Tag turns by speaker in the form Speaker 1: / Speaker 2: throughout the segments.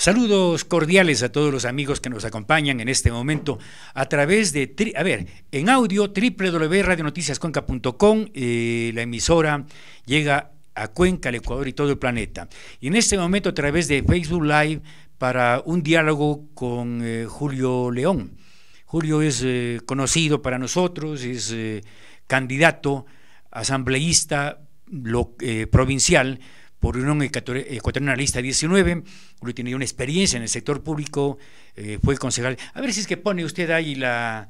Speaker 1: Saludos cordiales a todos los amigos que nos acompañan en este momento a través de, a ver, en audio www.radionoticiascuenca.com, eh, la emisora llega a Cuenca, al Ecuador y todo el planeta. Y en este momento a través de Facebook Live para un diálogo con eh, Julio León. Julio es eh, conocido para nosotros, es candidato asambleísta provincial por Unión lista 19, Julio tiene una experiencia en el sector público, eh, fue concejal. A ver si es que pone usted ahí la,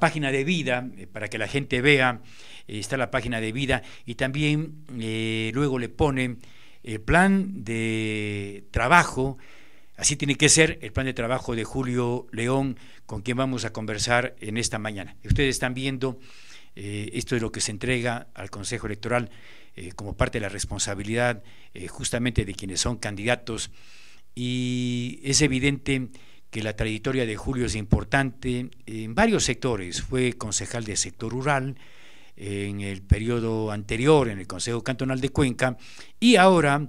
Speaker 1: página de vida, eh, para que la gente vea, eh, está la página de vida, y también eh, luego le pone el plan de trabajo, así tiene que ser el plan de trabajo de Julio León, con quien vamos a conversar en esta mañana. Ustedes están viendo eh, esto es lo que se entrega al Consejo Electoral eh, como parte de la responsabilidad eh, justamente de quienes son candidatos. Y es evidente que la trayectoria de Julio es importante en varios sectores. Fue concejal de sector rural en el periodo anterior en el Consejo Cantonal de Cuenca y ahora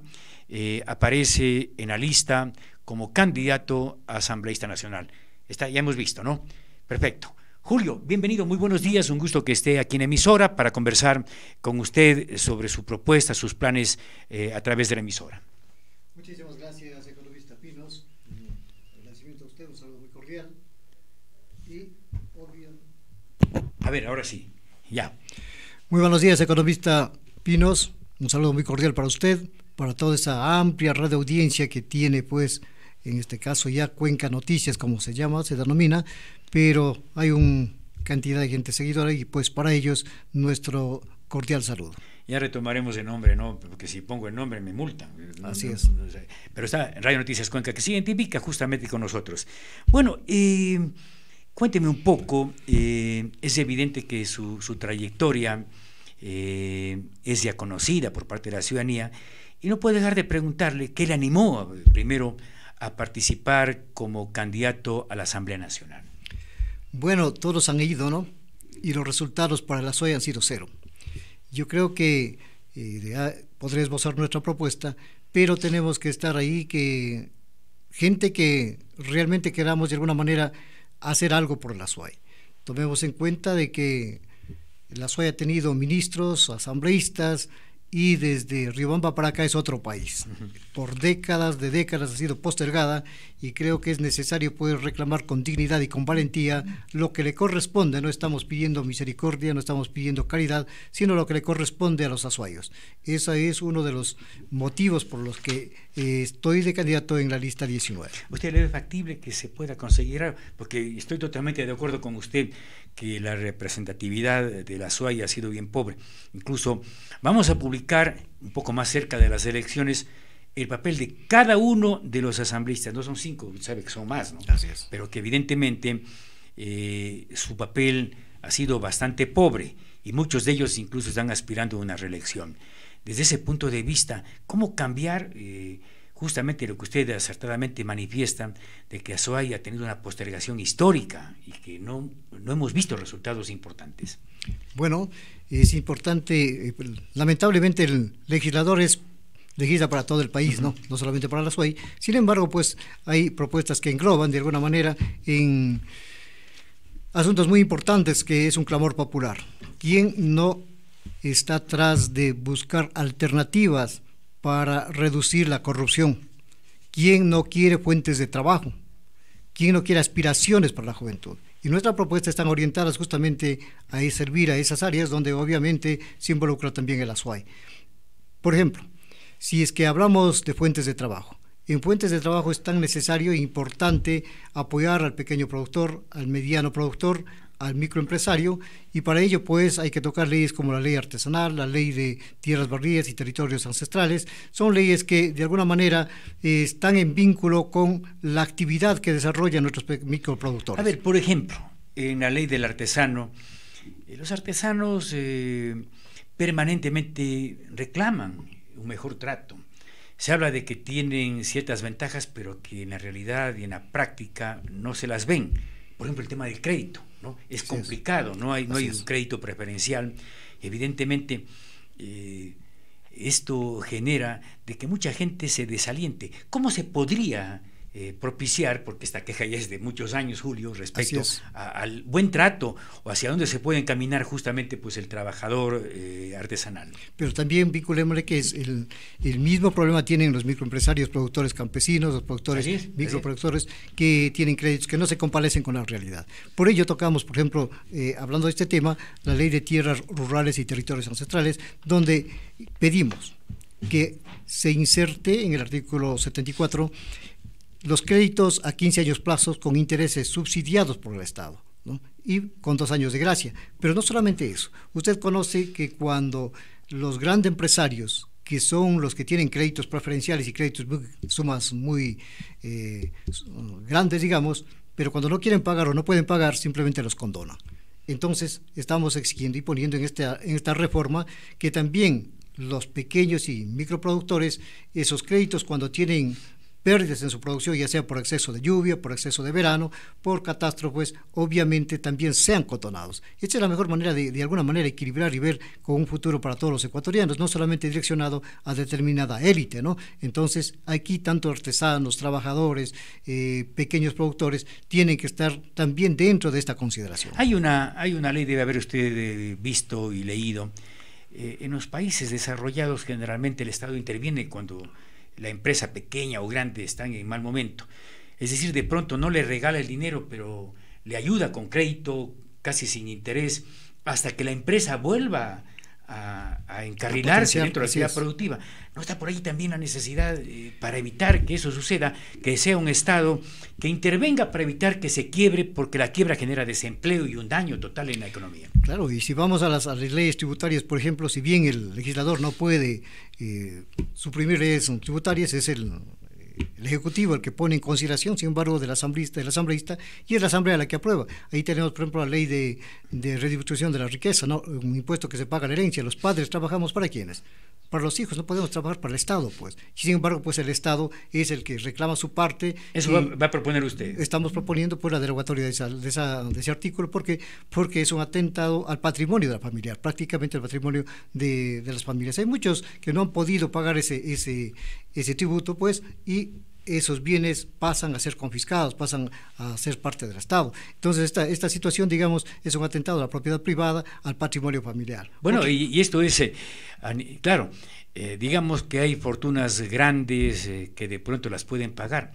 Speaker 1: aparece en la lista como candidato a asambleísta nacional. Está, ya hemos visto, ¿no? Perfecto. Julio, bienvenido, muy buenos días, un gusto que esté aquí en emisora para conversar con usted sobre su propuesta, sus planes eh, a través de la emisora.
Speaker 2: Muchísimas gracias, economista Pinos. Agradecimiento a usted, un saludo muy cordial. Y
Speaker 1: A ver, ahora sí,
Speaker 2: ya. Muy buenos días, economista Pinos. Un saludo muy cordial para usted, para toda esa amplia red audiencia que tiene, pues, en este caso ya Cuenca Noticias, como se llama, se denomina, pero hay una cantidad de gente seguidora y pues para ellos nuestro cordial saludo.
Speaker 1: Ya retomaremos el nombre, ¿no? Porque si pongo el nombre me multan. Así es. Pero está en Radio Noticias Cuenca, que se identifica justamente con nosotros. Bueno, eh, cuénteme un poco, eh, es evidente que su, trayectoria eh, es ya conocida por parte de la ciudadanía, y no puedo dejar de preguntarle qué le animó primero a participar como candidato a la Asamblea Nacional. Bueno, todos han ido,
Speaker 2: ¿no? Y los resultados para la Suya han sido cero. Yo creo que eh, podré esbozar nuestra propuesta, pero tenemos que estar ahí, que gente que realmente queramos de alguna manera hacer algo por la SUAE. Tomemos en cuenta de que la SUAE ha tenido ministros, asambleístas, y desde Riobamba para acá es otro país. Por décadas de décadas ha sido postergada y creo que es necesario poder reclamar con dignidad y con valentía lo que le corresponde. No estamos pidiendo misericordia, no estamos pidiendo caridad, sino lo que le corresponde a los asuayos Ese es uno de los motivos por los que eh, estoy de candidato en la lista 19.
Speaker 1: ¿Usted le ve factible que se pueda conseguir? Porque estoy totalmente de acuerdo con usted que la representatividad de la SUAI ha sido bien pobre. Incluso vamos a publicar, un poco más cerca de las elecciones, el papel de cada uno de los asambleístas. No son cinco, sabe que son más, ¿no? Así Pero que evidentemente eh, su papel ha sido bastante pobre y muchos de ellos incluso están aspirando a una reelección. Desde ese punto de vista, ¿cómo cambiar... Eh, justamente lo que ustedes acertadamente manifiestan, de que Azuay ha tenido una postergación histórica y que no, no hemos visto resultados importantes.
Speaker 2: Bueno, es importante, eh, pues, lamentablemente el legislador es legisla para todo el país, ¿no? No solamente para la Sin embargo, pues hay propuestas que engloban de alguna manera en asuntos muy importantes que es un clamor popular. ¿Quién no está atrás de buscar alternativas para reducir la corrupción. ¿Quién no quiere fuentes de trabajo? ¿Quién no quiere aspiraciones para la juventud? Y nuestras propuestas están orientadas justamente a servir a esas áreas donde obviamente se involucra también el ASUAI. Por ejemplo, si es que hablamos de fuentes de trabajo, en fuentes de trabajo es tan necesario e importante apoyar al pequeño productor, al mediano productor, al microempresario y para ello pues hay que tocar leyes como la ley artesanal, la ley de tierras barridas y territorios ancestrales. Son leyes que de alguna manera eh, están en vínculo con la actividad que desarrollan nuestros microproductores. A ver, por ejemplo,
Speaker 1: en la ley del artesano, eh, los artesanos eh, permanentemente reclaman un mejor trato. Se habla de que tienen ciertas ventajas, pero que en la realidad y en la práctica no se las ven. Por ejemplo, el tema del crédito es complicado, no hay, no hay un crédito preferencial. Evidentemente, eh, esto genera de que mucha gente se desaliente. ¿Cómo se podría eh, propiciar, porque esta queja ya es de muchos años, Julio, respecto al buen trato o hacia dónde se puede encaminar justamente pues, el trabajador eh, artesanal.
Speaker 2: Pero también vinculémosle que es el, mismo problema tienen los microempresarios, productores campesinos, los productores, microproductores que tienen créditos que no se comparecen con la realidad. Por ello tocamos, por ejemplo, eh, hablando de este tema, la ley de tierras rurales y territorios ancestrales, donde pedimos que se inserte en el artículo 74 los créditos a 15 años plazos con intereses subsidiados por el Estado y con dos años de gracia. Pero no solamente eso, usted conoce que cuando los grandes empresarios que son los que tienen créditos preferenciales y créditos sumas muy eh, grandes, digamos, pero cuando no quieren pagar o no pueden pagar, simplemente los condonan. Entonces, estamos exigiendo y poniendo en esta, en esta reforma que también los pequeños y microproductores, esos créditos cuando tienen pérdidas en su producción, ya sea por exceso de lluvia, por exceso de verano, por catástrofes, obviamente también sean cotonados. Esta es la mejor manera de, de alguna manera, equilibrar y ver con un futuro para todos los ecuatorianos, no solamente direccionado a determinada élite, ¿no? Entonces, aquí tanto artesanos, trabajadores, eh, pequeños productores, tienen que estar también dentro de esta consideración.
Speaker 1: Hay una, hay una ley, debe haber usted eh, visto y leído, eh, en los países desarrollados generalmente el Estado interviene cuando la empresa pequeña o grande está en mal momento. Es decir, de pronto no le regala el dinero, pero le ayuda con crédito, casi sin interés, hasta que la empresa vuelva a, a encarrilarse a la actividad productiva. ¿No está por ahí también la necesidad eh, para evitar que eso suceda, que sea un Estado que intervenga para evitar que se quiebre, porque la quiebra genera desempleo y un daño total en la economía?
Speaker 2: Claro, y si vamos a las, leyes tributarias, por ejemplo, si bien el legislador no puede eh, suprimir leyes tributarias, es el el Ejecutivo el que pone en consideración, sin embargo, del asambleísta, del asambleísta y es la Asamblea la que aprueba. Ahí tenemos, por ejemplo, la ley de, de redistribución de la riqueza, ¿no? un impuesto que se paga la herencia. Los padres trabajamos para quienes? para los hijos, no podemos trabajar para el Estado, pues. Sin embargo, pues el Estado es el que reclama su parte. Eso va,
Speaker 1: a proponer usted.
Speaker 2: Estamos proponiendo pues, la derogatoria de, esa, de, ese artículo porque, porque es un atentado al patrimonio de la familia, prácticamente al patrimonio de, las familias. Hay muchos que no han podido pagar ese, ese, ese tributo, pues, y esos bienes pasan a ser confiscados, pasan a ser parte del Estado. Entonces, esta, esta situación, digamos, es un atentado a la propiedad privada, al patrimonio familiar.
Speaker 1: Bueno, y, esto es, eh, claro, eh, digamos que hay fortunas grandes eh, que de pronto las pueden pagar.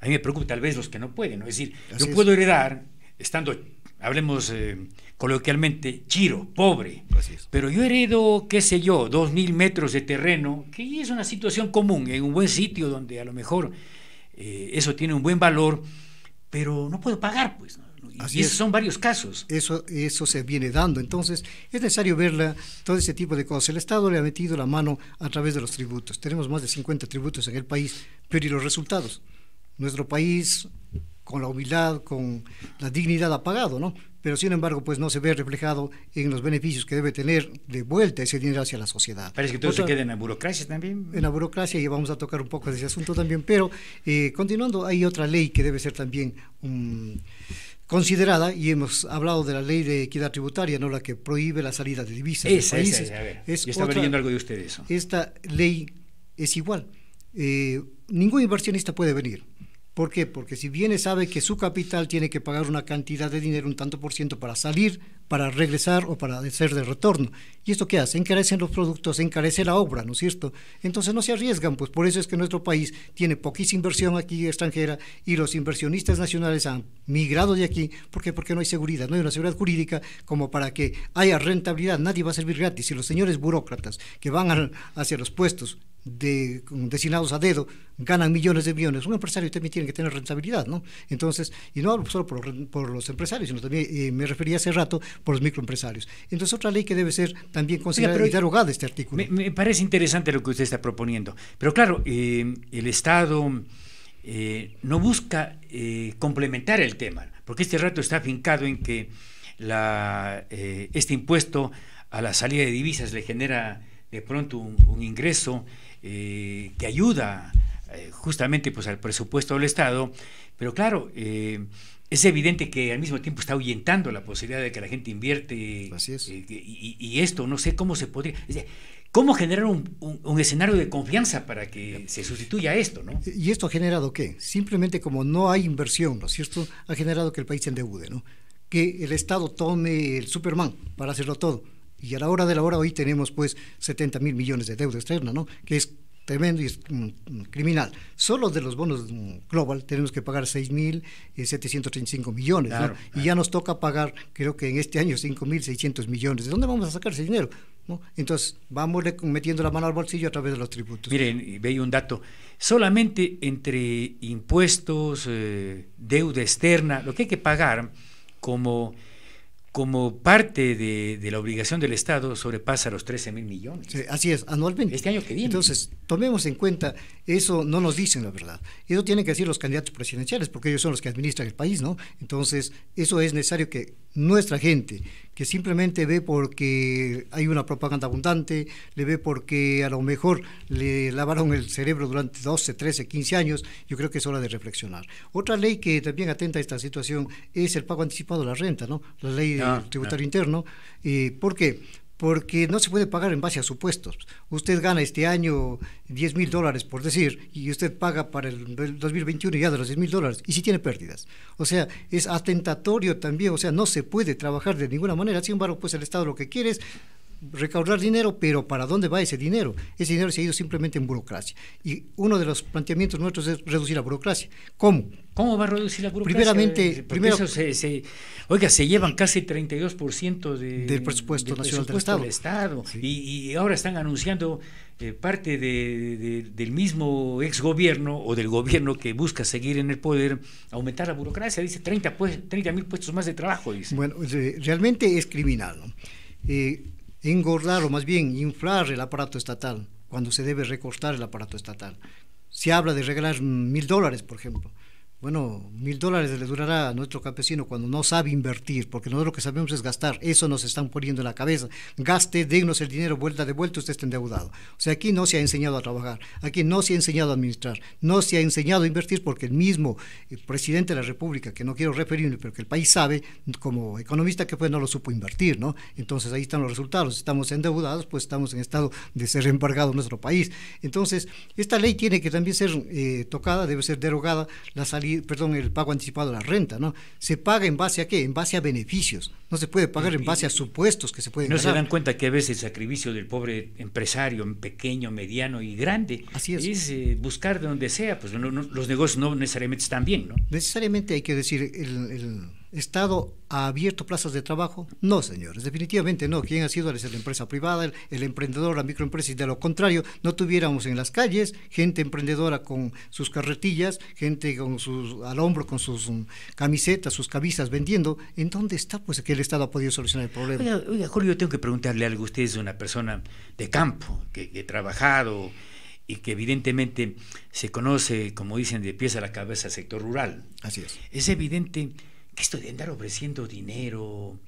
Speaker 1: A mí me preocupa tal vez los que no pueden, ¿no? es decir, no yo puedo heredar, estando, hablemos coloquialmente, chiro, pobre. Pero yo heredo, qué sé yo, dos mil metros de terreno, que es una situación común en un buen sitio donde a lo mejor eh, eso tiene un buen valor, pero no puedo pagar, pues. Y esos son varios casos. Eso, eso
Speaker 2: se viene dando. Entonces, es necesario verla, todo ese tipo de cosas. El Estado le ha metido la mano a través de los tributos. Tenemos más de 50 tributos en el país, pero ¿y los resultados? Nuestro país con la humildad, con la dignidad apagado, ¿no? Pero sin embargo, pues no se ve reflejado en los beneficios que debe tener de vuelta ese dinero hacia la sociedad. Parece que todo se queda en la
Speaker 1: burocracia también.
Speaker 2: En la burocracia, y vamos a tocar un poco de ese asunto también, pero eh, continuando, hay otra ley que debe ser también mm, considerada, y hemos hablado de la ley de equidad tributaria, ¿no? La que prohíbe la salida de divisas. Esa, de Esta ley es igual. Eh, ningún inversionista puede venir ¿Por qué? Porque si bien sabe que su capital tiene que pagar una cantidad de dinero, un tanto por ciento, para salir, para regresar o para ser de retorno. ¿Y esto qué hace? Encarecen los productos, encarece la obra, ¿no es cierto? Entonces no se arriesgan, pues por eso es que nuestro país tiene poquísima inversión aquí extranjera y los inversionistas nacionales han migrado de aquí. ¿Por qué? Porque no hay seguridad, no hay una seguridad jurídica como para que haya rentabilidad. Nadie va a servir gratis. Y los señores burócratas que van hacia los puestos de designados a dedo ganan millones de millones. Un empresario también tiene que tener rentabilidad, ¿no? Entonces, y no hablo solo por, los empresarios, sino también eh, me refería hace rato por los microempresarios. Entonces, otra ley que debe ser también considerada y derogada
Speaker 1: este artículo. Me, parece interesante lo que usted está proponiendo. Pero claro, eh, el Estado eh, no busca complementar el tema, porque este rato está afincado en que la, este impuesto a la salida de divisas le genera de pronto un ingreso eh, que ayuda eh, justamente pues, al presupuesto del Estado, pero claro, eh, es evidente que al mismo tiempo está ahuyentando la posibilidad de que la gente invierte. Eh, y, esto, no sé cómo se podría... ¿Cómo generar un, escenario de confianza para que se sustituya esto? ¿Y esto ha generado qué? Simplemente como
Speaker 2: no hay inversión, ¿no es cierto? Ha generado que el país se endeude, ¿no? Que el Estado tome el Superman para hacerlo todo y a la hora de la hora hoy tenemos pues 70 mil millones de deuda externa, ¿no? Que es tremendo y es criminal. Solo de los bonos mm, global tenemos que pagar 6.735 eh, millones, claro, ¿no? Y ya nos toca pagar, creo que en este año, mil 5.600 millones. ¿De dónde vamos a sacar ese dinero? ¿No? Entonces, vamos metiendo la mano al bolsillo
Speaker 1: a través de los tributos. Miren, veía un dato. Solamente entre impuestos, eh, deuda externa, lo que hay que pagar como como parte de, la obligación del Estado sobrepasa los 13 mil millones.
Speaker 2: así es, anualmente. Este año que viene. Entonces, tomemos en cuenta, eso no nos dicen la verdad. Eso tienen que decir los candidatos presidenciales, porque ellos son los que administran el país, ¿no? Entonces, eso es necesario que nuestra gente, que simplemente ve porque hay una propaganda abundante, le ve porque a lo mejor le lavaron el cerebro durante 12, 13, 15 años, yo creo que es hora de reflexionar. Otra ley que también atenta a esta situación es el pago anticipado de la renta, ¿no? La ley del ah, tributario interno. y eh, ¿Por qué? porque no se puede pagar en base a supuestos. Usted gana este año 10 mil dólares, por decir, y usted paga para el 2021 ya de los 10 mil dólares, y si tiene pérdidas. O sea, es atentatorio también, o sea, no se puede trabajar de ninguna manera. Sin embargo, pues el Estado lo que quiere es recaudar dinero, pero ¿para dónde va ese dinero? Ese dinero se ha ido simplemente en burocracia. Y uno de los planteamientos nuestros es reducir la burocracia. ¿Cómo?
Speaker 1: ¿Cómo va a reducir la burocracia? primero, se, oiga, se llevan casi 32% del presupuesto nacional del Estado. Y, ahora están anunciando eh, parte del mismo ex gobierno, o del gobierno que busca seguir en el poder, aumentar la burocracia. Dice 30 pues, mil puestos más de trabajo. Dice. Bueno, eh, realmente
Speaker 2: es criminal. ¿no? Eh, engordar o más bien inflar el aparato estatal cuando se debe recortar el aparato estatal. Se habla de regalar mil dólares, por ejemplo bueno, mil dólares le durará a nuestro campesino cuando no sabe invertir, porque nosotros lo que sabemos es gastar, eso nos están poniendo en la cabeza. Gaste, denos el dinero, vuelta de vuelta, usted está endeudado. O sea, aquí no se ha enseñado a trabajar, aquí no se ha enseñado a administrar, no se ha enseñado a invertir, porque el mismo eh, presidente de la República, que no quiero referirme, pero que el país sabe, como economista, que pues no lo supo invertir, ¿no? Entonces ahí están los resultados, estamos endeudados, pues estamos en estado de ser embargado nuestro país. Entonces, esta ley tiene que también ser eh, tocada, debe ser derogada, la salida perdón, el pago anticipado de la renta, ¿no? Se paga en base a qué? En base a beneficios. No se puede pagar en base a supuestos que se pueden. No se dan
Speaker 1: cuenta que a veces el sacrificio del pobre empresario, pequeño, mediano y grande, es, eh, buscar de donde sea. Pues los negocios no necesariamente están bien, ¿no?
Speaker 2: Necesariamente hay que decir el Estado ha abierto plazas de trabajo? No, señores, definitivamente no. Quién ha sido la empresa privada, el, emprendedor, la microempresa, y de lo contrario, no tuviéramos en las calles gente emprendedora con sus carretillas, gente con sus, al hombro con sus mm, camisetas, sus camisas vendiendo. ¿En dónde está pues que el Estado ha podido solucionar
Speaker 1: el problema? Oiga, Julio, yo tengo que preguntarle algo. Usted es una persona de campo, que, que ha trabajado y que evidentemente se conoce, como dicen, de pies a la cabeza, sector rural. Así es. Es evidente esto de andar ofreciendo dinero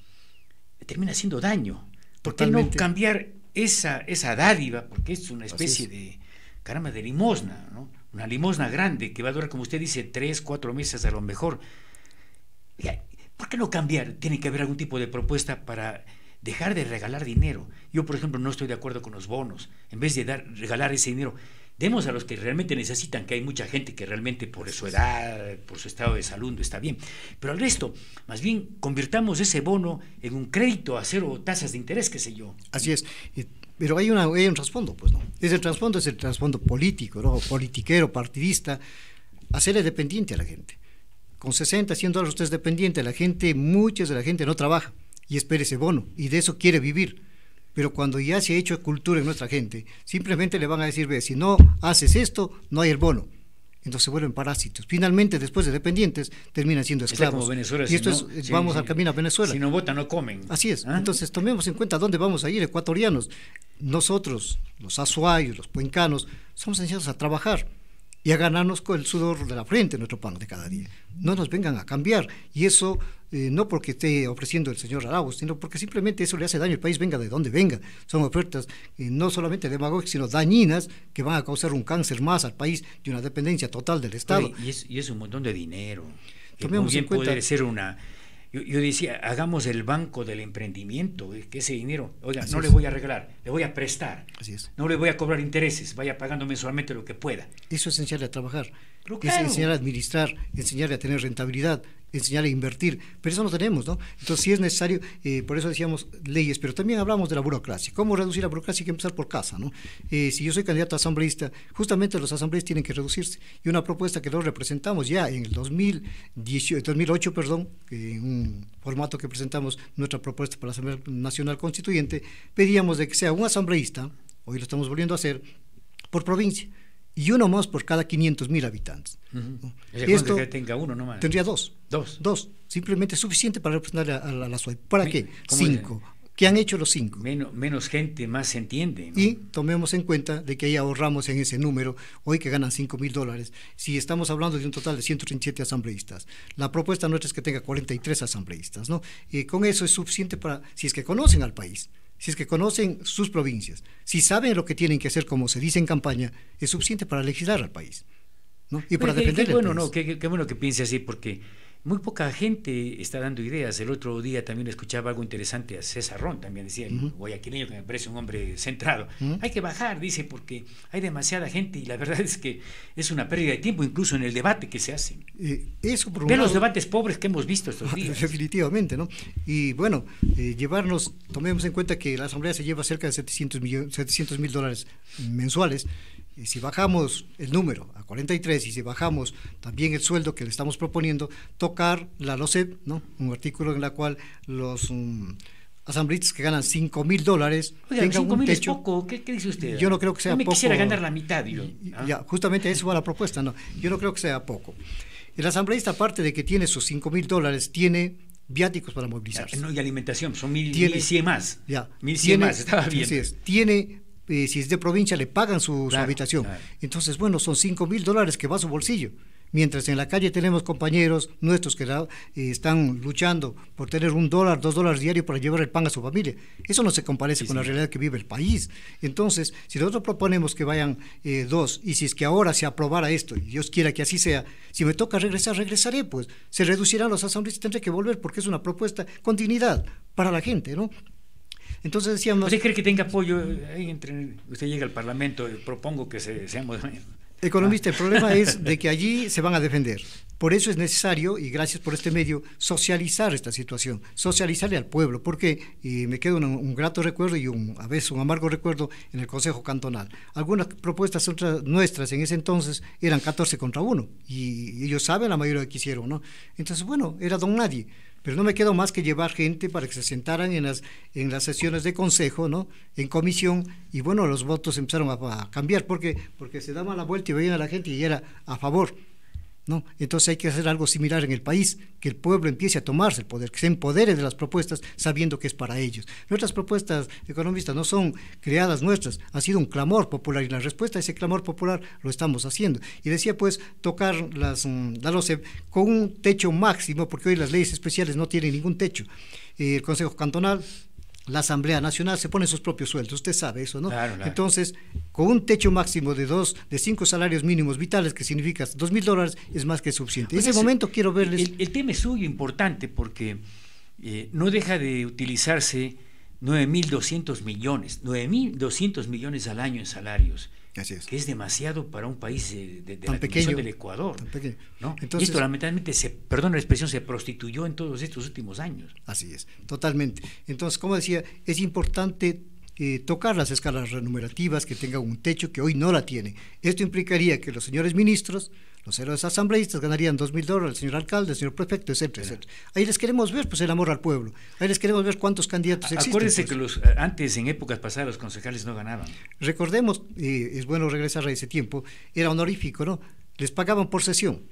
Speaker 1: termina haciendo daño. ¿Por qué no cambiar esa, esa dádiva? Porque es una especie de, caramba, de limosna, ¿no? Una limosna grande que va a durar, como usted dice, tres, cuatro meses a lo mejor. ¿Por qué no cambiar? Tiene que haber algún tipo de propuesta para dejar de regalar dinero. Yo, por ejemplo, no estoy de acuerdo con los bonos. En vez de dar, regalar ese dinero, demos a los que realmente necesitan, que hay mucha gente que realmente por su edad, por su estado de salud no está bien. Pero al resto, más bien convirtamos ese bono en un crédito a cero tasas de interés, qué sé yo. Así es. Pero hay, una, un trasfondo, pues, ¿no? Ese
Speaker 2: trasfondo es el trasfondo político, ¿no? Politiquero, partidista. Hacerle dependiente a la gente. Con 60, 100 dólares usted es dependiente. La gente, muchas de la gente no trabaja y espera ese bono y de eso quiere vivir pero cuando ya se ha hecho cultura en nuestra gente, simplemente le van a decir, ve, si no haces esto, no hay el bono. Entonces se vuelven parásitos. Finalmente, después de dependientes, terminan siendo esclavos. y esto es, vamos al camino a Venezuela. Si no votan, no comen. Así es. ¿Ah? Entonces tomemos en cuenta dónde vamos a ir, ecuatorianos. Nosotros, los azuayos, los puencanos, somos enseñados a trabajar y a ganarnos con el sudor de la frente nuestro pan de cada día. No nos vengan a cambiar. Y eso eh, no porque esté ofreciendo el señor Arauz, sino porque simplemente eso le hace daño al país, venga de donde venga. Son ofertas eh, no solamente demagógicas, sino dañinas que van a causar un cáncer más al país y una dependencia total del Estado.
Speaker 1: y, es, un montón de dinero. Que puede ser una yo, decía, hagamos el banco del emprendimiento, eh, que ese dinero, oiga, no le voy a arreglar, le voy a prestar. Así No le voy a cobrar intereses, vaya pagando mensualmente lo que pueda. Eso es enseñarle a trabajar, claro. es enseñarle a
Speaker 2: administrar, enseñarle a tener rentabilidad, enseñar a e invertir, pero eso no tenemos, ¿no? Entonces si es necesario, eh, por eso decíamos leyes, pero también hablamos de la burocracia. ¿Cómo reducir la burocracia? Hay que empezar por casa, ¿no? Eh, si yo soy candidato a asambleísta, justamente los asambleístas tienen que reducirse. Y una propuesta que nos representamos ya en el 2018, 2008, eh, perdón, en un formato que presentamos nuestra propuesta para la Asamblea Nacional Constituyente, pedíamos de que sea un asambleísta, hoy lo estamos volviendo a hacer, por provincia y uno más por cada 500 mil habitantes.
Speaker 1: Esto que tenga uno nomás.
Speaker 2: Tendría dos. Dos. Dos. Simplemente suficiente para representar a, la ¿Para qué? Cinco. ¿Qué han hecho los cinco? Menos, menos gente más se entiende. Y tomemos en cuenta de que ahí ahorramos en ese número, hoy que ganan 5 mil dólares, si estamos hablando de un total de 137 asambleístas. La propuesta nuestra es que tenga 43 asambleístas, ¿no? Y con eso es suficiente para, si es que conocen al país, si es que conocen sus provincias, si saben lo que tienen que hacer, como se dice en campaña, es suficiente para legislar al país. ¿no? Y para defender el
Speaker 1: qué, bueno que piense así, porque muy poca gente está dando ideas. El otro día también escuchaba algo interesante a César Ron, también decía, "Voy a que me parece un hombre centrado. Hay que bajar, dice, porque hay demasiada gente y la verdad es que es una pérdida de tiempo incluso en el debate que se hace. Eh,
Speaker 2: eso los debates pobres que hemos visto estos días. Definitivamente, ¿no? Y bueno, eh, llevarnos, tomemos en cuenta que la Asamblea se lleva cerca de 700 mil dólares mensuales y eh, si bajamos el número a 43 y si bajamos también el sueldo que le estamos proponiendo, tocar la LOCEP, ¿no? un artículo en el cual los... Mm, asambleístas que ganan 5 mil dólares. 5 mil es poco,
Speaker 1: ¿Qué, dice usted? Yo no creo que sea Yo me quisiera ganar la
Speaker 2: mitad, digo. Ya, justamente eso va la propuesta, no. Yo no creo que sea poco. El asambleísta, aparte de que tiene sus 5 mil dólares, tiene viáticos para movilizarse. No, y alimentación, son mil, más.
Speaker 1: Ya. Mil cien más, estaba bien. Así es,
Speaker 2: tiene eh, si es de provincia, le pagan su, habitación. Entonces, bueno, son 5 mil dólares que va a su bolsillo. Mientras en la calle tenemos compañeros nuestros que eh, están luchando por tener un dólar, dos dólares diarios para llevar el pan a su familia. Eso no se comparece con la realidad que vive el país. Entonces, si nosotros proponemos que vayan eh, dos, y si es que ahora se aprobara esto, y Dios quiera que así sea, si me toca regresar, regresaré, pues se reducirán los y tendré que volver porque es una propuesta con dignidad para la gente, ¿no? Entonces decíamos... ¿Usted cree que tenga apoyo?
Speaker 1: Eh, entre, usted llega al Parlamento, eh, propongo que se, seamos...
Speaker 2: Economista, el ah. problema es de que allí se van a defender. Por eso es necesario, y gracias por este medio, socializar esta situación, socializarle al pueblo, porque y me queda un, grato recuerdo y a veces un amargo recuerdo en el Consejo Cantonal. Algunas propuestas nuestras en ese entonces eran 14 contra 1, y ellos saben la mayoría que hicieron, ¿no? Entonces, bueno, era don nadie pero no me quedó más que llevar gente para que se sentaran en las, en las sesiones de consejo, ¿no? En comisión, y bueno, los votos empezaron a, cambiar, porque, porque se daban la vuelta y veían a la gente y era a favor. Entonces hay que hacer algo similar en el país, que el pueblo empiece a tomarse el poder, que se empodere de las propuestas sabiendo que es para ellos. Nuestras propuestas economistas no son creadas nuestras, ha sido un clamor popular y la respuesta a ese clamor popular lo estamos haciendo. Y decía pues tocar las, mm, con un techo máximo, porque hoy las leyes especiales no tienen ningún techo. Eh, el Consejo Cantonal la Asamblea Nacional se pone sus propios sueldos, usted sabe eso, ¿no? Claro, claro. Entonces, con un techo máximo de dos, de cinco salarios mínimos vitales, que significa dos mil dólares, es más que suficiente. en pues ese momento
Speaker 1: quiero verles... El, tema es muy importante porque eh, no deja de utilizarse 9.200 millones, doscientos millones al año en salarios es. que es demasiado para un país eh, tan pequeño, del Ecuador. Tan pequeño. ¿no? Entonces, esto lamentablemente, se, perdón la expresión, se prostituyó en todos estos últimos años. Así es, totalmente. Entonces,
Speaker 2: como decía, es importante eh, tocar las escalas renumerativas, que tenga un techo que hoy no la tiene. Esto implicaría que los señores ministros los héroes asambleístas ganarían dos mil dólares, el señor alcalde, el señor prefecto, etcétera, etcétera. Ahí les queremos ver pues el amor al pueblo. Ahí les queremos ver cuántos candidatos existen. Acuérdense
Speaker 1: pues. que eh, antes, en épocas pasadas, los concejales no ganaban.
Speaker 2: Recordemos, y es bueno regresar a ese tiempo, era honorífico, ¿no? Les pagaban por sesión.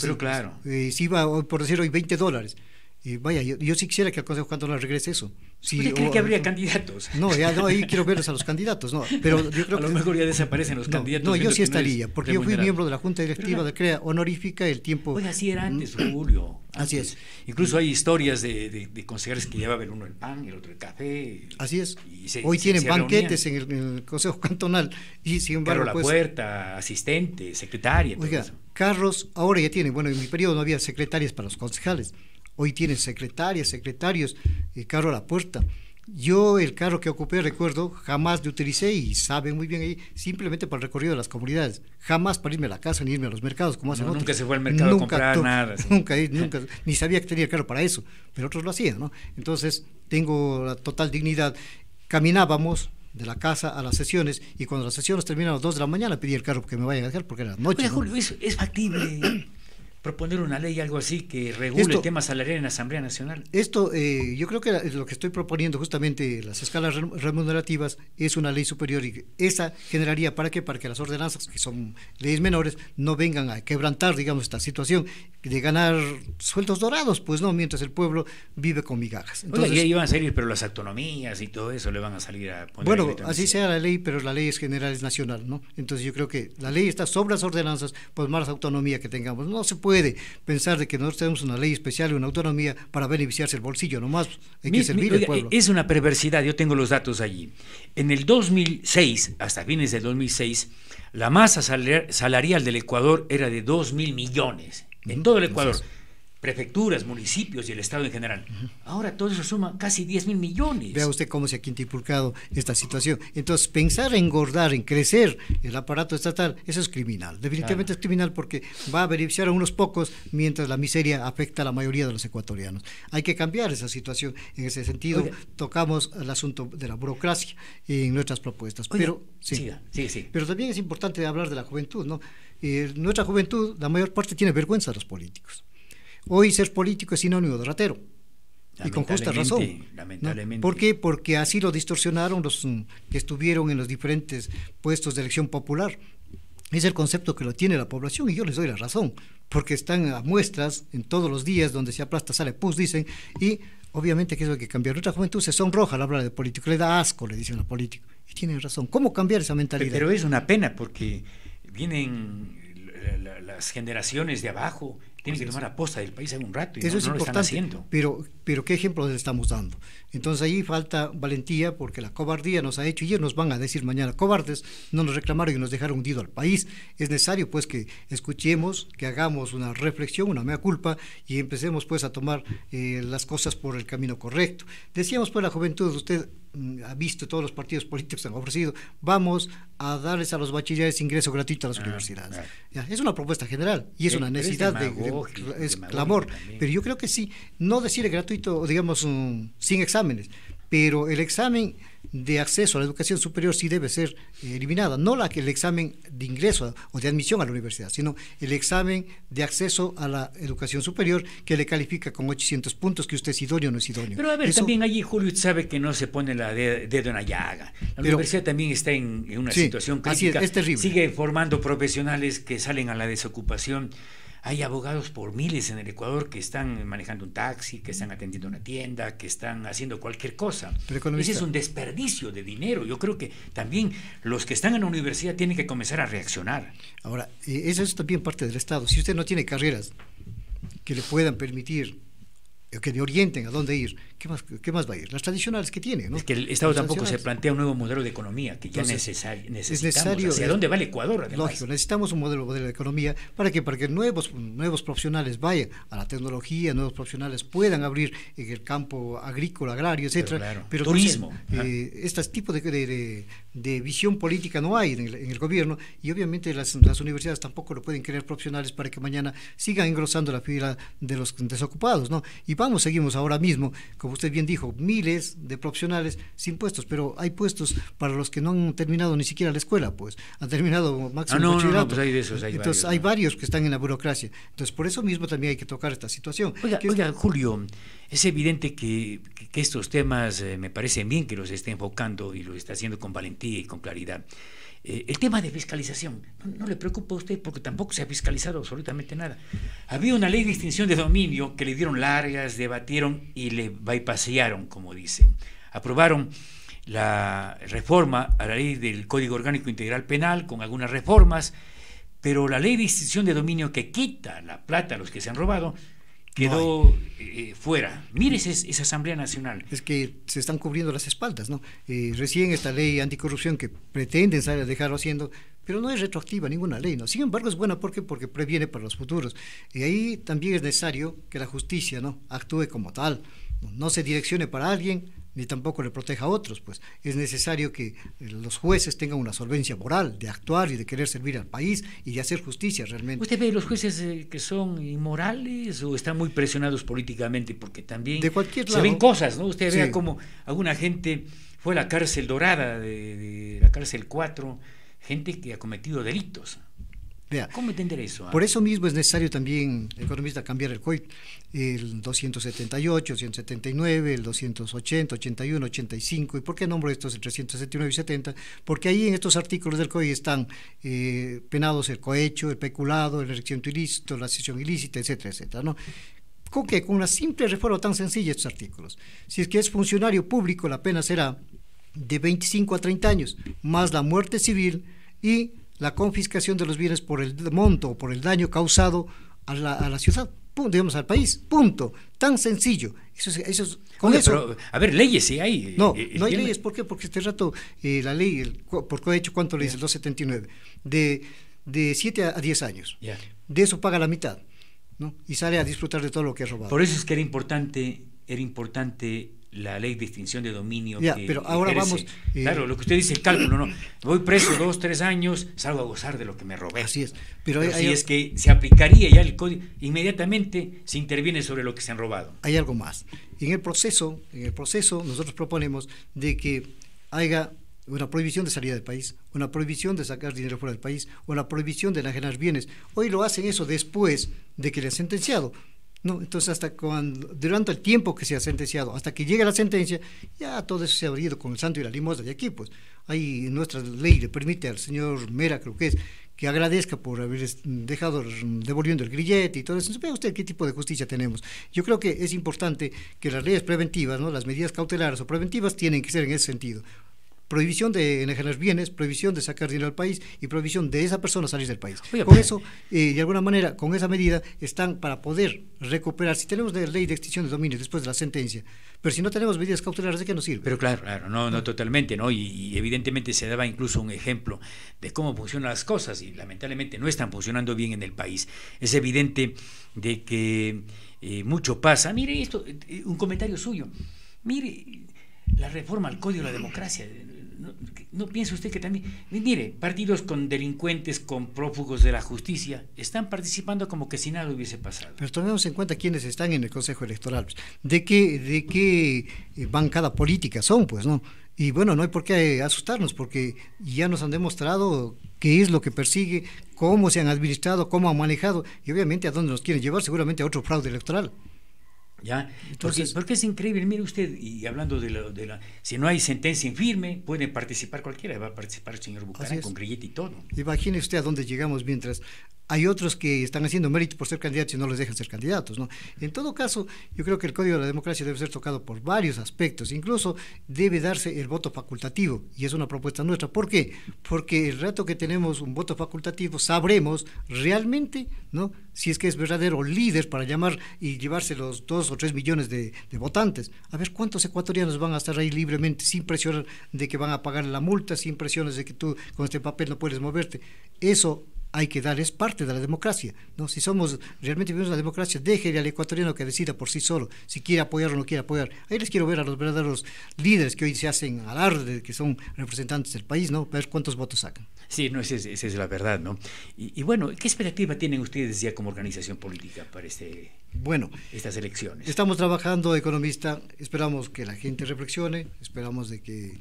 Speaker 2: Pero claro. Y eh, si iba, por decir hoy, 20 dólares y vaya, yo, sí quisiera que al Consejo Cantonal regrese eso. Sí, ¿Usted cree que habría
Speaker 1: candidatos? No, ya no, ahí
Speaker 2: quiero verlos a los candidatos, no. Pero a lo mejor ya desaparecen los candidatos. No, yo sí estaría, porque yo fui miembro de la Junta Directiva de CREA honorífica el tiempo. así era antes, Julio.
Speaker 1: Así es. Incluso hay historias de, de, que llevaban uno el pan, y el otro el café. Así es. Hoy tienen banquetes
Speaker 2: en el, Consejo Cantonal. Y la pues puerta,
Speaker 1: asistente, secretaria. oiga,
Speaker 2: carros, ahora ya tienen. Bueno, en mi periodo no había secretarias para los concejales. Hoy tienen secretarias, secretarios, el carro a la puerta. Yo el carro que ocupé, recuerdo, jamás lo utilicé y saben muy bien ahí, simplemente para el recorrido de las comunidades. Jamás para irme a la casa ni irme a los mercados, como hacen otros. Nunca se fue al mercado nunca, a comprar nada. Nunca, eh, nunca, ni sabía que tenía carro para eso, pero otros lo hacían, ¿no? Entonces, tengo la total dignidad. Caminábamos, de la casa a las sesiones y cuando las sesiones terminan a las 2 de la mañana pedí el carro que me vayan a dejar porque era noche. Oye, Julio,
Speaker 1: es, es factible. proponer una ley, algo así, que regule el tema salarial en la Asamblea Nacional.
Speaker 2: Esto, eh, yo creo que lo que estoy proponiendo justamente, las escalas remunerativas, es una ley superior y esa generaría, ¿para qué? Para que las ordenanzas, que son leyes menores, no vengan a quebrantar, digamos, esta situación de ganar sueldos dorados, pues no, mientras el pueblo vive con migajas. Entonces, y ahí
Speaker 1: van a salir, pero las autonomías y todo eso le van a salir a poner. Bueno, así
Speaker 2: sea la ley, pero la ley es general, es nacional, ¿no? Entonces yo creo que la ley está sobre las ordenanzas, pues más autonomía que tengamos. No se puede puede pensar de que nosotros tenemos una ley especial y una autonomía para beneficiarse el bolsillo, nomás hay que servir al pueblo.
Speaker 1: Es una perversidad, yo tengo los datos allí. En el 2006, hasta fines del 2006, la masa salarial del Ecuador era de 2 mil millones, en todo el Ecuador prefecturas, municipios y el Estado en general. Ahora todo eso suma casi 10 mil
Speaker 2: millones. Vea usted cómo se ha quintipulcado esta situación. Entonces, pensar en engordar, en crecer el aparato estatal, eso es criminal. Definitivamente es criminal porque va a beneficiar a unos pocos mientras la miseria afecta a la mayoría de los ecuatorianos. Hay que cambiar esa situación. En ese sentido, tocamos el asunto de la burocracia en nuestras propuestas. pero, sí, sí, pero también es importante hablar de la juventud. ¿no? Eh, nuestra juventud, la mayor parte, tiene vergüenza de los políticos Hoy ser político es sinónimo de ratero. Y con justa razón. ¿Por qué? Porque así lo distorsionaron los mm, que estuvieron en los diferentes puestos de elección popular. Es el concepto que lo tiene la población y yo les doy la razón, porque están a muestras en todos los días donde se aplasta, sale pus, dicen, y obviamente que eso hay que cambiar. Otra juventud se sonroja al hablar de político, le da asco, le dicen a la política. Y tienen razón. ¿Cómo cambiar esa mentalidad? Pero es una
Speaker 1: pena porque vienen las generaciones de abajo tienen que tomar a posta del país en un rato. Eso es importante.
Speaker 2: pero, pero ¿qué ejemplo le estamos dando? Entonces ahí falta valentía porque la cobardía nos ha hecho y ellos nos van a decir mañana cobardes, no nos reclamaron y nos dejaron hundido al país. Es necesario pues que escuchemos, que hagamos una reflexión, una mea culpa y empecemos pues a tomar eh, las cosas por el camino correcto. Decíamos pues la juventud, de usted Mm, ha visto todos los partidos políticos que han ofrecido, vamos a darles a los bachilleres ingreso gratuito a las ah, universidades. es una propuesta general y es, eh, una necesidad de, clamor, pero yo creo que sí, no decir gratuito, digamos, mm, sin exámenes, pero el examen de acceso a la educación superior sí debe ser eliminada, no la, el examen de ingreso o de admisión a la universidad, sino el examen de acceso a la educación superior que le califica con 800 puntos que usted es idóneo o no es idóneo. Pero a ver, también
Speaker 1: allí Julio sabe que no se pone la dedo en la llaga. La universidad también está en, una situación crítica. terrible. Sigue formando profesionales que salen a la desocupación hay abogados por miles en el Ecuador que están manejando un taxi, que están atendiendo una tienda, que están haciendo cualquier cosa. Ese es un desperdicio de dinero. Yo creo que también los que están en la universidad tienen que comenzar a reaccionar. Ahora, eh, eso es también parte del Estado. Si usted no tiene carreras
Speaker 2: que le puedan permitir que me orienten a dónde ir, ¿qué más, va a ir? Las tradicionales que tiene, ¿no? Es que el Estado tampoco se
Speaker 1: plantea un nuevo modelo de economía, que ya necesitamos. Es necesario. ¿Hacia dónde va el
Speaker 2: Ecuador? Además? Lógico, necesitamos un modelo, modelo de economía para que, para que nuevos, nuevos profesionales vayan a la tecnología, nuevos profesionales puedan abrir en el campo agrícola, agrario, etcétera.
Speaker 1: Pero, Turismo.
Speaker 2: Eh, este de de visión política no hay en el, gobierno y obviamente las, universidades tampoco lo pueden crear profesionales para que mañana siga engrosando la fila de los desocupados, ¿no? Y vamos, seguimos ahora mismo, como usted bien dijo, miles de profesionales sin puestos, pero hay puestos para los que no han terminado ni siquiera la escuela, pues, han terminado ah, máximo ah, Entonces hay varios que están en la burocracia. Entonces, por eso mismo también
Speaker 1: hay que tocar esta situación. Oiga, Julio, es evidente que, estos temas eh, me parecen bien que los esté enfocando y lo está haciendo con valentía y con claridad. Eh, el tema de fiscalización, no, le preocupa a usted porque tampoco se ha fiscalizado absolutamente nada. Había una ley de extinción de dominio que le dieron largas, debatieron y le bypasearon, como dicen. Aprobaron la reforma a la ley del Código Orgánico Integral Penal con algunas reformas, pero la ley de extinción de dominio que quita la plata a los que se han robado quedó eh, eh, fuera. Mire esa Asamblea Nacional. Es que se
Speaker 2: están cubriendo las espaldas, ¿no? Eh, recién esta ley anticorrupción que pretenden a dejarlo haciendo, pero no es retroactiva ninguna ley, ¿no? Sin embargo, es buena porque, porque previene para los futuros. Y ahí también es necesario que la justicia, ¿no? Actúe como tal, no, no se direccione para alguien, ni tampoco le proteja a otros, pues es necesario que eh, los jueces tengan una solvencia moral de actuar
Speaker 1: y de querer servir al país y de hacer justicia realmente. ¿Usted ve los jueces eh, que son inmorales o están muy presionados políticamente? Porque también de cualquier se ven cosas, ¿no? Usted ve como alguna gente fue a la cárcel dorada, de, de la cárcel 4, gente que ha cometido delitos. ¿Cómo entender eso? Por eso
Speaker 2: mismo es necesario también, economista, cambiar el COIT, el 278, 179, el 280, 81, 85. ¿Y por qué nombro estos el 379 y 70? Porque ahí en estos artículos del COI están eh, penados el cohecho, el peculado, el erección ilícito, la sesión ilícita, etcétera, etcétera. ¿no? ¿Con qué? Con una simple reforma tan sencilla estos artículos. Si es que es funcionario público, la pena será de 25 a 30 años, más la muerte civil y la confiscación de los bienes por el monto o por el daño causado a la, ciudad, punto, digamos al país, punto, tan sencillo. Eso, eso con eso,
Speaker 1: a ver, leyes sí hay. No,
Speaker 2: eh, no hay leyes, ¿por qué? Porque este rato eh, la ley, el, por ha hecho, ¿cuánto le dice? Yeah. 279, de, de 7 a 10 años. De eso paga la mitad, ¿no? Y sale a disfrutar de todo lo que ha robado. Por eso
Speaker 1: es que era importante, era importante la ley de extinción de dominio. Ya, pero ahora vamos. Eh, claro, lo que usted dice, el cálculo, ¿no? Eh, Voy preso dos, tres años, salgo a gozar de lo que me robé. Así es. Pero, es que se aplicaría ya el código, inmediatamente se interviene sobre lo que se han robado.
Speaker 2: Hay algo más. En el proceso, en el proceso nosotros proponemos de que haya una prohibición de salida del país, una prohibición de sacar dinero fuera del país, una prohibición de enajenar bienes. Hoy lo hacen eso después de que le han sentenciado. No, entonces hasta cuando, durante el tiempo que se ha sentenciado, hasta que llegue la sentencia, ya todo eso se ha abrido con el santo y la limosna Y aquí, pues. nuestra ley le permite al señor Mera, creo que es, que agradezca por haber dejado mm, devolviendo el grillete y todo eso. Vea usted qué tipo de justicia tenemos. Yo creo que es importante que las leyes preventivas, ¿no? las medidas cautelares o preventivas tienen que ser en ese sentido prohibición de enajenar bienes, prohibición de sacar dinero al país y prohibición de esa persona salir del país. Por con pues, eso, eh, de alguna manera, con esa medida, están para poder recuperar. Si tenemos la ley de extinción de dominio después de la sentencia, pero si no tenemos medidas cautelares, ¿de qué nos
Speaker 1: sirve? Pero claro, claro, no, no totalmente, ¿no? Y, evidentemente se daba incluso un ejemplo de cómo funcionan las cosas y lamentablemente no están funcionando bien en el país. Es evidente de que eh, mucho pasa. Mire esto, eh, un comentario suyo. Mire, la reforma al Código de la Democracia ¿No, piensa usted que también, mire, partidos con delincuentes, con prófugos de la justicia, están participando como que si nada hubiese pasado? Pero
Speaker 2: tomemos en cuenta quiénes están en el Consejo Electoral, pues. de qué, de qué eh, bancada política son, pues, ¿no? Y bueno, no hay por qué eh, asustarnos, porque ya nos han demostrado qué es lo que persigue, cómo se han administrado, cómo han manejado y obviamente a dónde nos quieren llevar, seguramente a otro fraude electoral.
Speaker 1: ¿Ya? Entonces, porque, es increíble, mire usted, y hablando de la, de la, si no hay sentencia en firme, puede participar cualquiera, va a participar el señor Bucarán con grillete y todo.
Speaker 2: Imagine usted a dónde llegamos mientras hay otros que están haciendo mérito por ser candidatos y no les dejan ser candidatos. ¿no? En todo caso, yo creo que el Código de la Democracia debe ser tocado por varios aspectos. Incluso debe darse el voto facultativo, y es una propuesta nuestra. ¿Por qué? Porque el rato que tenemos un voto facultativo sabremos realmente ¿no? si es que es verdadero líder para llamar y llevarse los dos o tres millones de, votantes. A ver cuántos ecuatorianos van a estar ahí libremente, sin presión de que van a pagar la multa, sin presiones de que tú con este papel no puedes moverte. Eso hay que dar, es parte de la democracia. ¿no? Si somos realmente vivimos la democracia, déjele al ecuatoriano que decida por sí solo si quiere apoyar o no quiere apoyar. Ahí les quiero ver a los verdaderos líderes que hoy se hacen alarde, que son representantes del país, ¿no? ver cuántos votos sacan.
Speaker 1: Sí, no, esa es, la verdad. ¿no? Y, bueno, ¿qué expectativa tienen ustedes ya como organización política para este, bueno, estas elecciones?
Speaker 2: Estamos trabajando, economista, esperamos que la gente reflexione, esperamos de que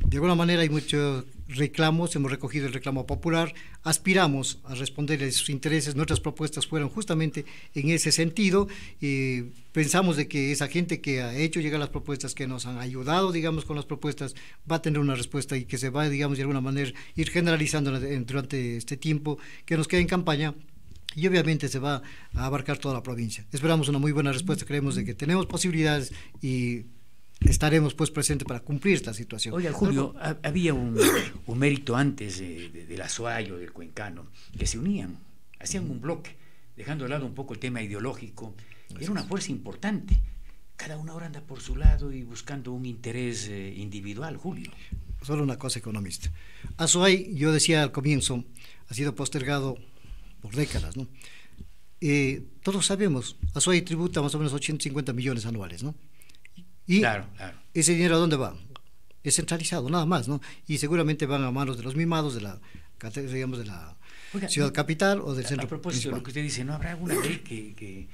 Speaker 2: de alguna manera hay muchos reclamos, hemos recogido el reclamo popular, aspiramos a responder sus intereses, nuestras propuestas fueron justamente en ese sentido y eh, pensamos de que esa gente que ha hecho llegar las propuestas, que nos han ayudado, digamos, con las propuestas, va a tener una respuesta y que se va, digamos, de alguna manera ir generalizando durante este tiempo que nos queda en campaña y obviamente se va a abarcar toda la provincia. Esperamos una muy buena respuesta, creemos de que tenemos posibilidades y estaremos pues
Speaker 1: presentes para cumplir esta situación. Oiga, Julio, había un, mérito antes de, de, del del Cuencano, que se unían, hacían un bloque, dejando de lado un poco el tema ideológico. Era una fuerza importante. Cada uno ahora anda por su lado y buscando un interés eh, individual, Julio. Solo una cosa, economista. Azuay, yo decía al
Speaker 2: comienzo, ha sido postergado por décadas, ¿no? Eh, todos sabemos, Azuay tributa más o menos 850 millones anuales, ¿no? Y ese dinero, ¿a dónde va? Es centralizado, nada más, ¿no? Y seguramente van a manos de los mimados, de la,
Speaker 1: digamos, de la ciudad
Speaker 2: capital o del centro. A lo que
Speaker 1: usted dice, ¿no habrá alguna ley que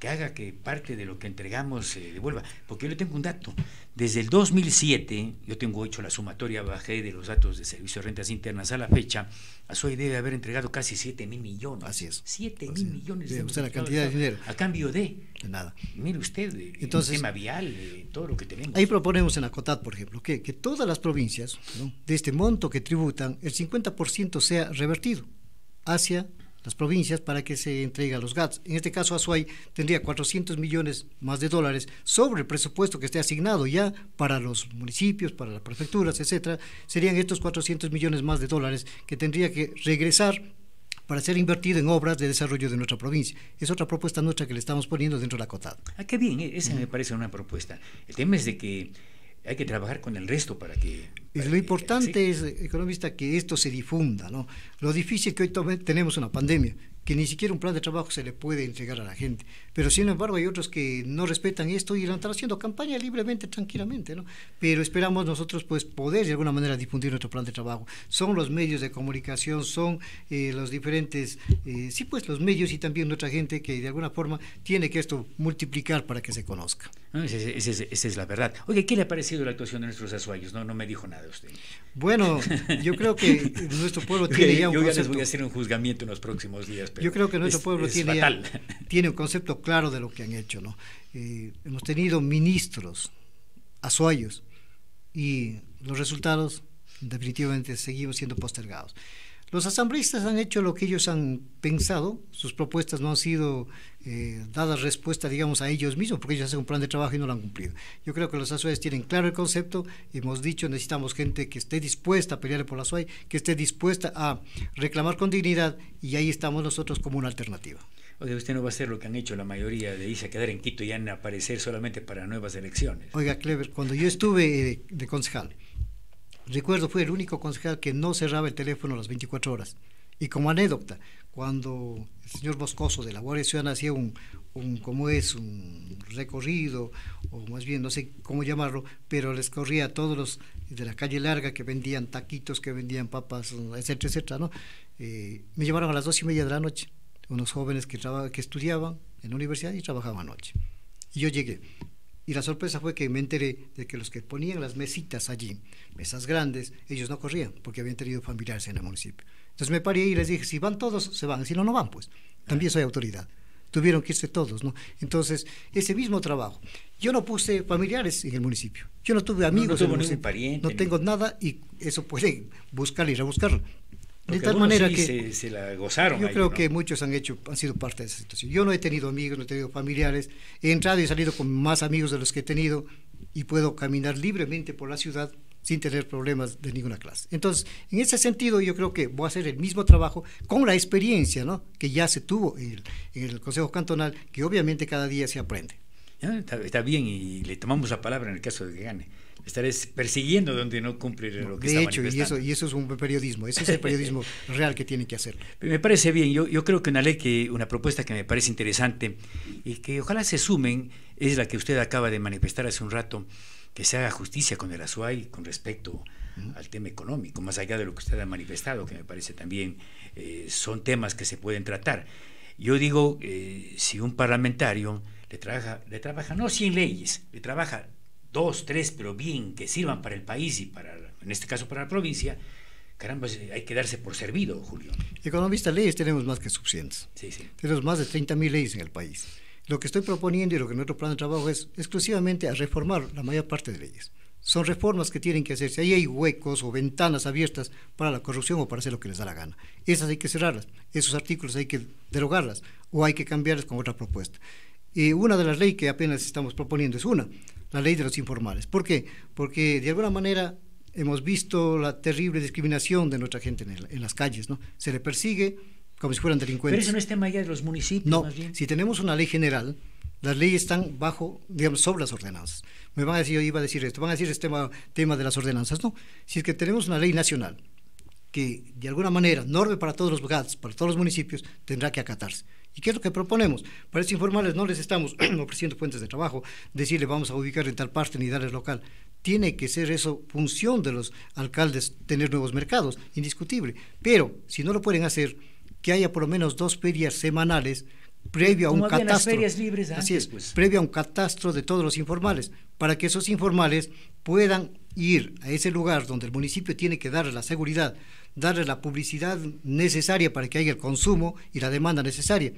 Speaker 1: que haga que parte de lo que entregamos se devuelva. Porque yo le tengo un dato. Desde el 2007, yo tengo hecho la sumatoria, bajé de los datos de Servicio de Rentas Internas a la fecha, a su idea de haber entregado casi 7 mil millones. Así es. 7 mil millones. de la cantidad de dinero. A cambio de... Nada. Mire usted, eh, Entonces, el tema vial, eh, todo lo que tenemos. Ahí proponemos en la
Speaker 2: COTAD, por ejemplo, que, que todas las provincias, de este monto que tributan, el 50% sea revertido hacia las provincias para que se entregue los GATS. En este caso, Azuay tendría 400 millones más de dólares sobre el presupuesto que esté asignado ya para los municipios, para las prefecturas, etcétera. Serían estos 400 millones más de dólares que tendría que regresar para ser invertido en obras de desarrollo de nuestra provincia. Es otra propuesta nuestra que
Speaker 1: le estamos poniendo dentro de la cotada. Ah, qué bien, e-, esa me parece una propuesta. El tema es de que hay que trabajar con el resto para que...
Speaker 2: lo importante es, economista, que esto se difunda, ¿no? Lo difícil que hoy tenemos una pandemia, que ni siquiera un plan de trabajo se le puede entregar a la gente. Pero sin embargo hay otros que no respetan esto y están haciendo campaña libremente, tranquilamente, ¿no? Pero esperamos nosotros pues poder de alguna manera difundir nuestro plan de trabajo. Son los medios de comunicación, son eh, los diferentes, eh, sí pues los medios y también nuestra gente que de alguna forma tiene que esto multiplicar para que se conozca.
Speaker 1: Ah, esa, es, la verdad. Oye, ¿qué le ha parecido la actuación de nuestros azuayos? No, no me dijo nada usted. Bueno, yo creo que nuestro pueblo tiene ya un concepto. Yo ya les voy a hacer un juzgamiento en los próximos días. Pero yo creo que nuestro pueblo tiene,
Speaker 2: tiene un concepto claro claro de lo que han hecho. ¿no? Eh, hemos tenido ministros, azuayos, y los resultados definitivamente seguimos siendo postergados. Los asambleístas han hecho lo que ellos han pensado, sus propuestas no han sido eh, dadas respuesta, digamos, a ellos mismos, porque ellos hacen un plan de trabajo y no lo han cumplido. Yo creo que los azuayes tienen claro el concepto, hemos dicho, necesitamos gente que esté dispuesta a pelear por la azuay, que esté dispuesta a reclamar con dignidad, y ahí estamos nosotros como una alternativa
Speaker 1: sea usted no va a hacer lo que han hecho la mayoría de irse a quedar en Quito y a aparecer solamente para nuevas elecciones.
Speaker 2: Oiga, Clever, cuando yo estuve eh, de, concejal, recuerdo fue el único concejal que no cerraba el teléfono las 24 horas. Y como anécdota, cuando el señor Boscoso de la Guardia Ciudadana hacía un, un como es, un recorrido, o más bien no sé cómo llamarlo, pero les corría a todos los de la calle larga que vendían taquitos, que vendían papas, etcétera, etcétera, ¿no? Eh, me llamaron a las dos y media de la noche unos jóvenes que, que estudiaban en la universidad y trabajaban anoche. Y yo llegué. Y la sorpresa fue que me enteré de que los que ponían las mesitas allí, mesas grandes, ellos no corrían porque habían tenido familiares en el municipio. Entonces me paré y les dije, si van todos, se van, si no, no van, pues. También soy autoridad. Tuvieron que irse todos, ¿no? Entonces, ese mismo trabajo. Yo no puse familiares en el municipio. Yo no tuve amigos no, no en el Pariente, no tengo nada y eso puede buscar y rebuscarlo de tal manera que
Speaker 1: se, la gozaron. Yo creo que
Speaker 2: muchos han hecho, han sido parte de esa situación. Yo no he tenido amigos, no he tenido familiares. He entrado y salido con más amigos de los que he tenido y puedo caminar libremente por la ciudad sin tener problemas de ninguna clase. Entonces, en ese sentido, yo creo que voy a hacer el mismo trabajo con la experiencia que ya se tuvo en el, Consejo Cantonal, que obviamente cada día se aprende.
Speaker 1: está bien y le tomamos la palabra en el caso de que gane estaré persiguiendo donde no cumple lo que De está hecho, y eso, y
Speaker 2: eso es un periodismo, ese es el periodismo
Speaker 1: real que tiene que hacer. Me parece bien, yo, yo creo que una ley, que una propuesta que me parece interesante y que ojalá se sumen es la que usted acaba de manifestar hace un rato, que se haga justicia con el ASUAI con respecto al tema económico, más allá de lo que usted ha manifestado, que me parece también eh, son temas que se pueden tratar. Yo digo, eh, si un parlamentario le trabaja, le trabaja no sin leyes, le trabaja dos, tres, pero bien, que sirvan para el país y para, en este caso, para la provincia, caramba, eh, hay que darse por servido, Julio.
Speaker 2: Economistas, leyes tenemos más que suficientes. Tenemos más de 30.000 leyes en el país. Lo que estoy proponiendo y lo que nuestro plan de trabajo es exclusivamente a reformar la mayor parte de leyes. Son reformas que tienen que hacerse. Ahí hay huecos o ventanas abiertas para la corrupción o para hacer lo que les da la gana. Esas hay que cerrarlas. Esos artículos hay que derogarlas o hay que cambiarlas con otra propuesta. Y eh, una de las leyes que apenas estamos proponiendo es una, la ley de los informales. ¿Por qué? Porque de alguna manera hemos visto la terrible discriminación de nuestra gente en, las calles, ¿no? Se le persigue como si fueran delincuentes. Pero eso no es
Speaker 1: tema ya de los municipios. más bien.
Speaker 2: si tenemos una ley general, las leyes están bajo, digamos, sobre las ordenanzas. Me van a decir, yo iba a decir esto, van a decir este tema, tema de las ordenanzas. No, si es que tenemos una ley nacional que de alguna manera norme para todos los lugares, para todos los municipios, tendrá que acatarse. ¿Y qué es lo que proponemos? Para esos informales no les estamos ofreciendo puentes de trabajo, decirle vamos a ubicar en tal parte ni darles local. Tiene que ser eso función de los alcaldes tener nuevos mercados, indiscutible. Pero si no lo pueden hacer, que haya por lo menos dos ferias semanales previo a un catastro. libres Así es, pues. previo a un catastro de todos los informales, para que esos informales puedan ir a ese lugar donde el municipio tiene que darle la seguridad darle la publicidad necesaria para que haya el consumo y la demanda necesaria.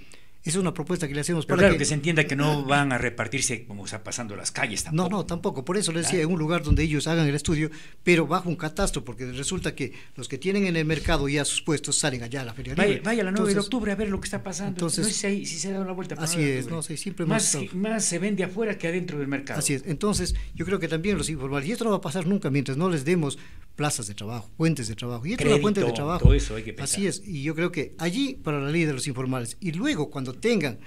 Speaker 2: Esa es una propuesta que le hacemos para que, se entienda que no van
Speaker 1: a repartirse como está pasando las calles
Speaker 2: tampoco. No, no, tampoco. Por eso le decía, en un lugar donde ellos hagan el estudio, pero bajo un catastro, porque resulta que los que tienen en el mercado ya sus puestos salen allá a la feria. Vaya, libre. vaya la 9 de
Speaker 1: octubre a ver lo que está pasando. Entonces, no sé si, se da una vuelta. Para así es, no
Speaker 2: sé, siempre más, más, se vende afuera que adentro del mercado. Así es. Entonces, yo creo que también los informales, y esto no va a pasar nunca mientras no les demos plazas de trabajo, fuentes de trabajo. Y esto es de trabajo.
Speaker 1: Todo eso hay que pensar.
Speaker 2: Así es. Y yo creo que allí para la ley de los informales. Y luego, cuando tengan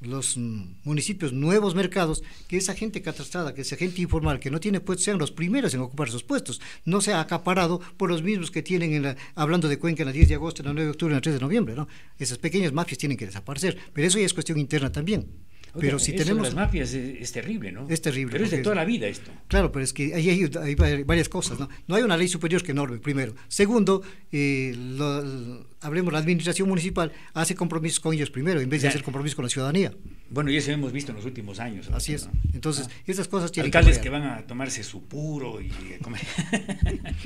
Speaker 2: los municipios nuevos mercados, que esa gente catastrada, que esa gente informal que no tiene puestos sean los primeros en ocupar esos puestos, no sea acaparado por los mismos que tienen, hablando de Cuenca, en el 10 de agosto, en el 9 de octubre, en el 3 de noviembre, ¿no? Esas pequeñas mafias tienen que desaparecer, pero eso ya es cuestión interna también.
Speaker 1: Pero si tenemos. Las mafias es, terrible, ¿no? Es terrible. Pero es de toda la vida esto.
Speaker 2: Claro, pero es que hay, varias cosas, ¿no? No hay una ley superior que norme, primero. Segundo, eh, hablemos, la administración municipal hace compromisos con ellos primero, en vez de hacer compromisos con la ciudadanía.
Speaker 1: Bueno, y eso hemos visto en los últimos años. Así es. Entonces, estas ah. esas cosas tienen que Alcaldes que, van a tomarse su puro y eh, comer.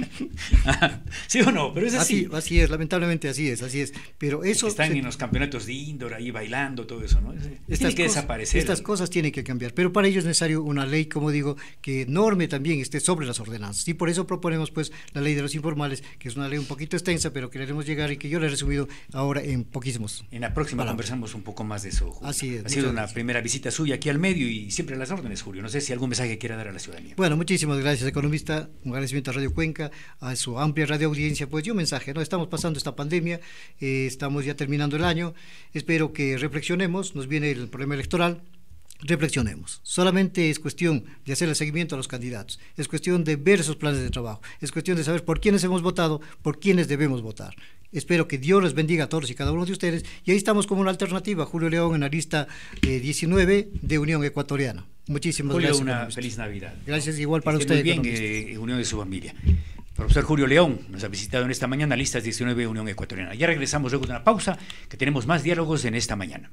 Speaker 1: ¿Sí o no? Pero es así. así. es, lamentablemente así es, así es. Pero eso... están en los campeonatos de indoor ahí bailando, todo eso, ¿no? Eh, estas que cosas, desaparecer. Estas
Speaker 2: cosas tienen que cambiar. Pero para ello es necesario una ley, como digo, que norme también esté sobre las ordenanzas. Y por eso proponemos, pues, la ley de los informales, que es una ley un poquito extensa, pero que queremos llegar y que yo la he resumido ahora en poquísimos.
Speaker 1: En la próxima conversamos un poco más de eso. Así es. La primera visita suya aquí al medio y siempre a las órdenes, Julio. No sé si algún mensaje quiera dar a la ciudadanía.
Speaker 2: Bueno, muchísimas gracias, economista. Un agradecimiento a Radio Cuenca, a su amplia radio audiencia. Pues yo un mensaje, ¿no? Estamos pasando esta pandemia, eh, estamos ya terminando el año. Espero que reflexionemos, nos viene el problema electoral, reflexionemos. Solamente es cuestión de hacer el seguimiento a los candidatos, es cuestión de ver sus planes de trabajo, es cuestión de saber por quiénes hemos votado, por quiénes debemos votar. Espero que Dios les bendiga a todos y cada uno de ustedes. Y ahí estamos como una alternativa, Julio León, en la lista 19 eh, de Unión Ecuatoriana. Muchísimas Julio, una feliz Navidad. Gracias igual para ustedes. Muy
Speaker 1: bien, Unión de su familia. Profesor Julio León nos ha visitado en esta mañana, listas 19 de Unión Ecuatoriana. Ya regresamos luego de una pausa, que tenemos más diálogos en esta mañana.